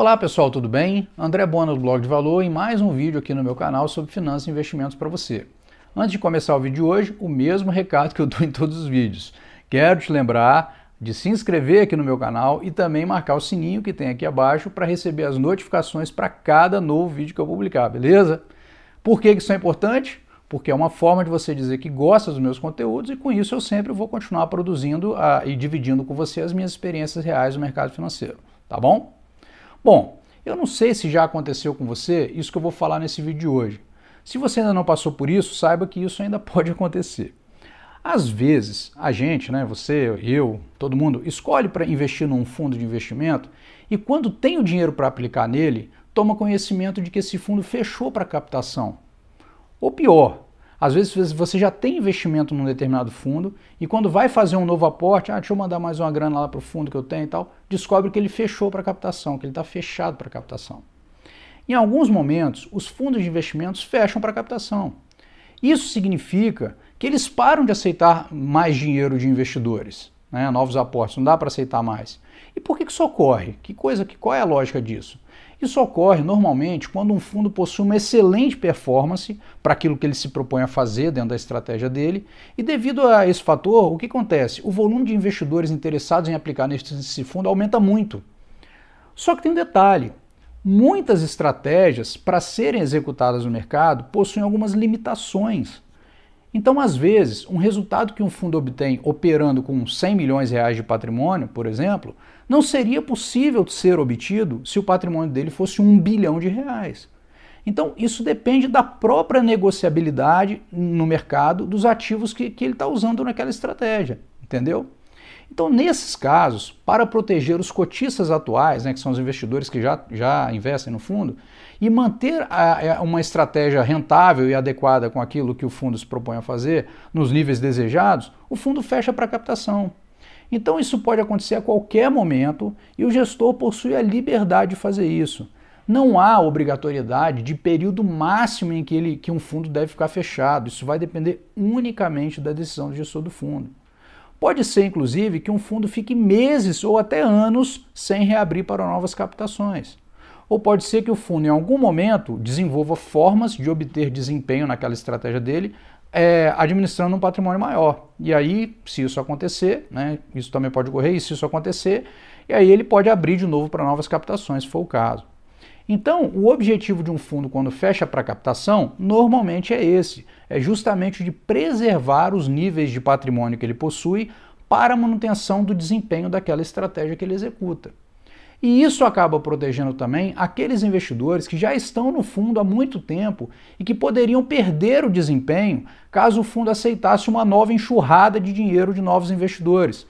Olá pessoal, tudo bem? André Bona do Blog de Valor em mais um vídeo aqui no meu canal sobre finanças e investimentos para você. Antes de começar o vídeo de hoje, o mesmo recado que eu dou em todos os vídeos. Quero te lembrar de se inscrever aqui no meu canal e também marcar o sininho que tem aqui abaixo para receber as notificações para cada novo vídeo que eu publicar, beleza? Por que isso é importante? Porque é uma forma de você dizer que gosta dos meus conteúdos e com isso eu sempre vou continuar produzindo ah, e dividindo com você as minhas experiências reais no mercado financeiro, tá bom? Bom, eu não sei se já aconteceu com você isso que eu vou falar nesse vídeo de hoje. Se você ainda não passou por isso, saiba que isso ainda pode acontecer. Às vezes, a gente, né, você, eu, todo mundo, escolhe para investir num fundo de investimento e quando tem o dinheiro para aplicar nele, toma conhecimento de que esse fundo fechou para captação. Ou pior, às vezes você já tem investimento num determinado fundo e quando vai fazer um novo aporte, ah, deixa eu mandar mais uma grana lá para o fundo que eu tenho e tal, descobre que ele fechou para captação, que ele está fechado para captação. Em alguns momentos, os fundos de investimentos fecham para captação. Isso significa que eles param de aceitar mais dinheiro de investidores, né, novos aportes, não dá para aceitar mais. E por que, que isso ocorre? Que coisa, que, qual é a lógica disso? Isso ocorre normalmente quando um fundo possui uma excelente performance para aquilo que ele se propõe a fazer dentro da estratégia dele, e devido a esse fator, o que acontece? O volume de investidores interessados em aplicar nesse fundo aumenta muito. Só que tem um detalhe: muitas estratégias, para serem executadas no mercado, possuem algumas limitações então, às vezes, um resultado que um fundo obtém operando com 100 milhões de reais de patrimônio, por exemplo, não seria possível ser obtido se o patrimônio dele fosse um bilhão de reais. Então, isso depende da própria negociabilidade no mercado dos ativos que, que ele está usando naquela estratégia, entendeu? Então, nesses casos, para proteger os cotistas atuais, né, que são os investidores que já, já investem no fundo, e manter a, a, é, uma estratégia rentável e adequada com aquilo que o fundo se propõe a fazer, nos níveis desejados, o fundo fecha para captação. Então, isso pode acontecer a qualquer momento e o gestor possui a liberdade de fazer isso. Não há obrigatoriedade de período máximo em que, ele, que um fundo deve ficar fechado. Isso vai depender unicamente da decisão do gestor do fundo. Pode ser, inclusive, que um fundo fique meses ou até anos sem reabrir para novas captações. Ou pode ser que o fundo, em algum momento, desenvolva formas de obter desempenho naquela estratégia dele, é, administrando um patrimônio maior. E aí, se isso acontecer, né, isso também pode ocorrer, e se isso acontecer, e aí ele pode abrir de novo para novas captações, se for o caso. Então, o objetivo de um fundo quando fecha para captação normalmente é esse: é justamente de preservar os níveis de patrimônio que ele possui para a manutenção do desempenho daquela estratégia que ele executa. E isso acaba protegendo também aqueles investidores que já estão no fundo há muito tempo e que poderiam perder o desempenho caso o fundo aceitasse uma nova enxurrada de dinheiro de novos investidores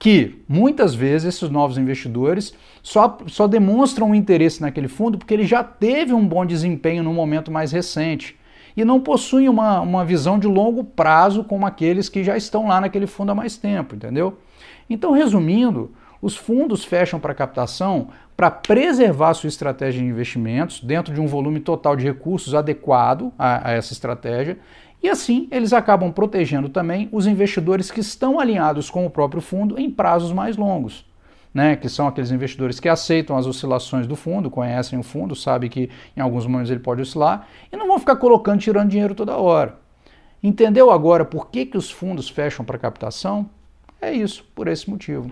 que muitas vezes esses novos investidores só, só demonstram um interesse naquele fundo porque ele já teve um bom desempenho no momento mais recente e não possuem uma, uma visão de longo prazo como aqueles que já estão lá naquele fundo há mais tempo, entendeu? Então, resumindo, os fundos fecham para captação para preservar sua estratégia de investimentos dentro de um volume total de recursos adequado a, a essa estratégia e assim, eles acabam protegendo também os investidores que estão alinhados com o próprio fundo em prazos mais longos. Né, que são aqueles investidores que aceitam as oscilações do fundo, conhecem o fundo, sabem que em alguns momentos ele pode oscilar e não vão ficar colocando, tirando dinheiro toda hora. Entendeu agora por que, que os fundos fecham para captação? É isso, por esse motivo.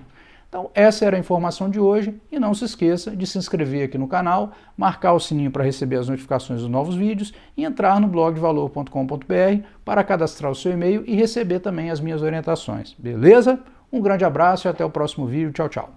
Então, essa era a informação de hoje e não se esqueça de se inscrever aqui no canal, marcar o sininho para receber as notificações dos novos vídeos e entrar no blog valor.com.br para cadastrar o seu e-mail e receber também as minhas orientações. Beleza? Um grande abraço e até o próximo vídeo. Tchau, tchau.